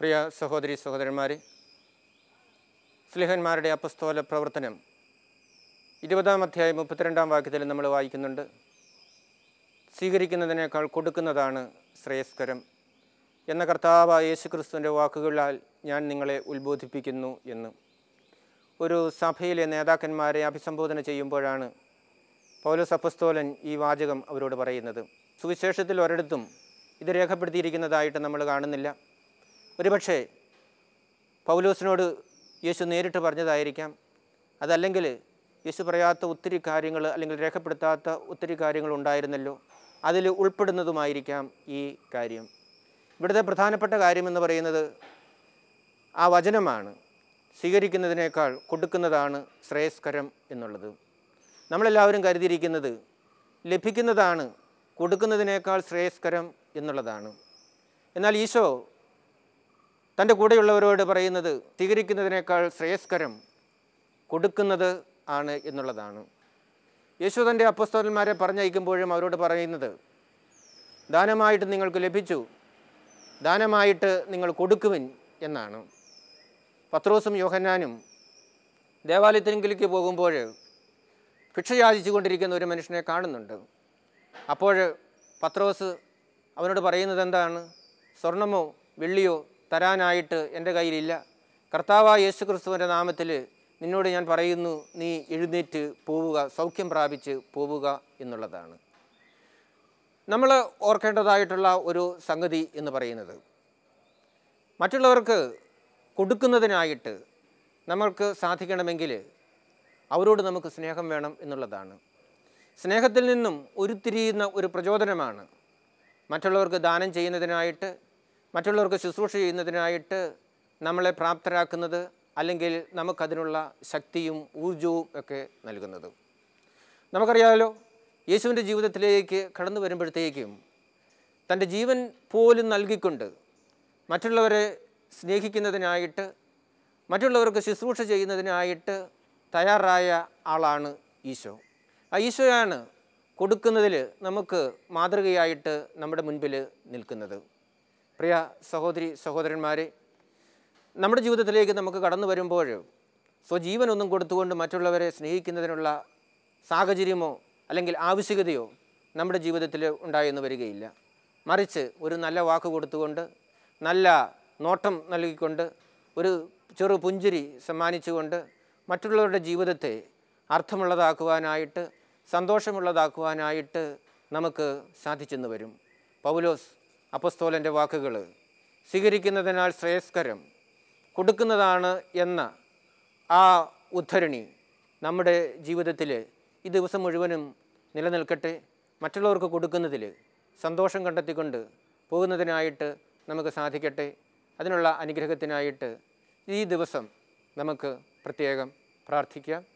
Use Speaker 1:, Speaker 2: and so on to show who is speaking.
Speaker 1: പ്രിയ സഹോദരി സഹോദരന്മാരെ സ്ലിഹന്മാരുടെ അപസ്തോല പ്രവർത്തനം ഇരുപതാം അധ്യായം മുപ്പത്തിരണ്ടാം വാക്യത്തിൽ നമ്മൾ വായിക്കുന്നുണ്ട് സ്വീകരിക്കുന്നതിനേക്കാൾ കൊടുക്കുന്നതാണ് ശ്രേയസ്കരം എന്ന കർത്താവ് യേശുക്രിസ്തുവിൻ്റെ വാക്കുകളാൽ ഞാൻ നിങ്ങളെ ഉത്ബോധിപ്പിക്കുന്നു എന്ന് ഒരു സഭയിലെ നേതാക്കന്മാരെ അഭിസംബോധന ചെയ്യുമ്പോഴാണ് പൗലോസ് അപ്പസ്തോലൻ ഈ വാചകം അവരോട് പറയുന്നത് സുവിശേഷത്തിൽ ഒരിടത്തും ഇത് രേഖപ്പെടുത്തിയിരിക്കുന്നതായിട്ട് നമ്മൾ കാണുന്നില്ല ഒരുപക്ഷെ പൗലോസിനോട് യേശു നേരിട്ട് പറഞ്ഞതായിരിക്കാം അതല്ലെങ്കിൽ യേശു പറയാത്ത ഒത്തിരി കാര്യങ്ങൾ അല്ലെങ്കിൽ രേഖപ്പെടുത്താത്ത ഒത്തിരി കാര്യങ്ങൾ ഉണ്ടായിരുന്നല്ലോ അതിൽ ഉൾപ്പെടുന്നതുമായിരിക്കാം ഈ കാര്യം ഇവിടുത്തെ പ്രധാനപ്പെട്ട കാര്യമെന്ന് പറയുന്നത് ആ വചനമാണ് സ്വീകരിക്കുന്നതിനേക്കാൾ കൊടുക്കുന്നതാണ് ശ്രേയസ്കരം എന്നുള്ളത് നമ്മളെല്ലാവരും കരുതിയിരിക്കുന്നത് ലഭിക്കുന്നതാണ് കൊടുക്കുന്നതിനേക്കാൾ ശ്രേയസ്കരം എന്നുള്ളതാണ് എന്നാൽ ഈശോ തൻ്റെ കൂടെയുള്ളവരോട് പറയുന്നത് സ്വീകരിക്കുന്നതിനേക്കാൾ ശ്രേയസ്കരം കൊടുക്കുന്നത് ആണ് എന്നുള്ളതാണ് യേശു തൻ്റെ അപ്പസ്തോലന്മാരെ പറഞ്ഞയക്കുമ്പോഴും അവരോട് പറയുന്നത് ദാനമായിട്ട് നിങ്ങൾക്ക് ലഭിച്ചു ദാനമായിട്ട് നിങ്ങൾ കൊടുക്കുവിൻ എന്നാണ് പത്രോസും യോഹന്നാനും ദേവാലയത്തിനെങ്കിലേക്ക് പോകുമ്പോൾ ഭിക്ഷ യാചിച്ചുകൊണ്ടിരിക്കുന്ന ഒരു മനുഷ്യനെ കാണുന്നുണ്ട് അപ്പോൾ പത്രോസ് അവനോട് പറയുന്നത് എന്താണ് സ്വർണമോ വെള്ളിയോ തരാനായിട്ട് എൻ്റെ കയ്യിലില്ല കർത്താവ യേശു ക്രിസ്തുവിൻ്റെ നാമത്തിൽ നിന്നോട് ഞാൻ പറയുന്നു നീ എഴുന്നേറ്റ് പോവുക സൗഖ്യം പ്രാപിച്ച് പോവുക എന്നുള്ളതാണ് നമ്മൾ ഓർക്കേണ്ടതായിട്ടുള്ള ഒരു സംഗതി എന്ന് പറയുന്നത് മറ്റുള്ളവർക്ക് കൊടുക്കുന്നതിനായിട്ട് നമ്മൾക്ക് സാധിക്കണമെങ്കിൽ അവരോട് നമുക്ക് സ്നേഹം വേണം എന്നുള്ളതാണ് സ്നേഹത്തിൽ നിന്നും ഉരുത്തിരിയുന്ന ഒരു പ്രചോദനമാണ് മറ്റുള്ളവർക്ക് ദാനം ചെയ്യുന്നതിനായിട്ട് മറ്റുള്ളവർക്ക് ശുശ്രൂഷ ചെയ്യുന്നതിനായിട്ട് നമ്മളെ പ്രാപ്തരാക്കുന്നത് അല്ലെങ്കിൽ നമുക്കതിനുള്ള ശക്തിയും ഊർജവും ഒക്കെ നൽകുന്നത് നമുക്കറിയാമല്ലോ യേശുവിൻ്റെ ജീവിതത്തിലേക്ക് കടന്നു വരുമ്പോഴത്തേക്കും തൻ്റെ ജീവൻ പോലും നൽകിക്കൊണ്ട് മറ്റുള്ളവരെ സ്നേഹിക്കുന്നതിനായിട്ട് മറ്റുള്ളവർക്ക് ശുശ്രൂഷ ചെയ്യുന്നതിനായിട്ട് തയ്യാറായ ആളാണ് ഈശോ ആ ഈശോയാണ് കൊടുക്കുന്നതിൽ നമുക്ക് മാതൃകയായിട്ട് നമ്മുടെ മുൻപിൽ നിൽക്കുന്നത് പ്രിയ സഹോദരി സഹോദരന്മാരെ നമ്മുടെ ജീവിതത്തിലേക്ക് നമുക്ക് കടന്നു വരുമ്പോൾ സ്വജീവനൊന്നും കൊടുത്തുകൊണ്ട് മറ്റുള്ളവരെ സ്നേഹിക്കുന്നതിനുള്ള സാഹചര്യമോ അല്ലെങ്കിൽ ആവശ്യകതയോ നമ്മുടെ ജീവിതത്തിൽ ഉണ്ടായെന്ന് വരികയില്ല മറിച്ച് ഒരു നല്ല വാക്ക് കൊടുത്തുകൊണ്ട് നല്ല നോട്ടം നൽകിക്കൊണ്ട് ഒരു ചെറു പുഞ്ചിരി സമ്മാനിച്ചുകൊണ്ട് മറ്റുള്ളവരുടെ ജീവിതത്തെ അർത്ഥമുള്ളതാക്കുവാനായിട്ട് സന്തോഷമുള്ളതാക്കുവാനായിട്ട് നമുക്ക് സാധിച്ചെന്ന് വരും പൗലോസ് അപ്പസ്തോലൻ്റെ വാക്കുകൾ സ്വീകരിക്കുന്നതിനാൽ ശ്രേയസ്കരം കൊടുക്കുന്നതാണ് എന്ന ആ ഉദ്ധരണി നമ്മുടെ ജീവിതത്തിൽ ഈ ദിവസം മുഴുവനും നിലനിൽക്കട്ടെ മറ്റുള്ളവർക്ക് കൊടുക്കുന്നതിൽ സന്തോഷം കണ്ടെത്തിക്കൊണ്ട് പോകുന്നതിനായിട്ട് നമുക്ക് സാധിക്കട്ടെ അതിനുള്ള അനുഗ്രഹത്തിനായിട്ട് ഈ ദിവസം നമുക്ക് പ്രത്യേകം പ്രാർത്ഥിക്കാം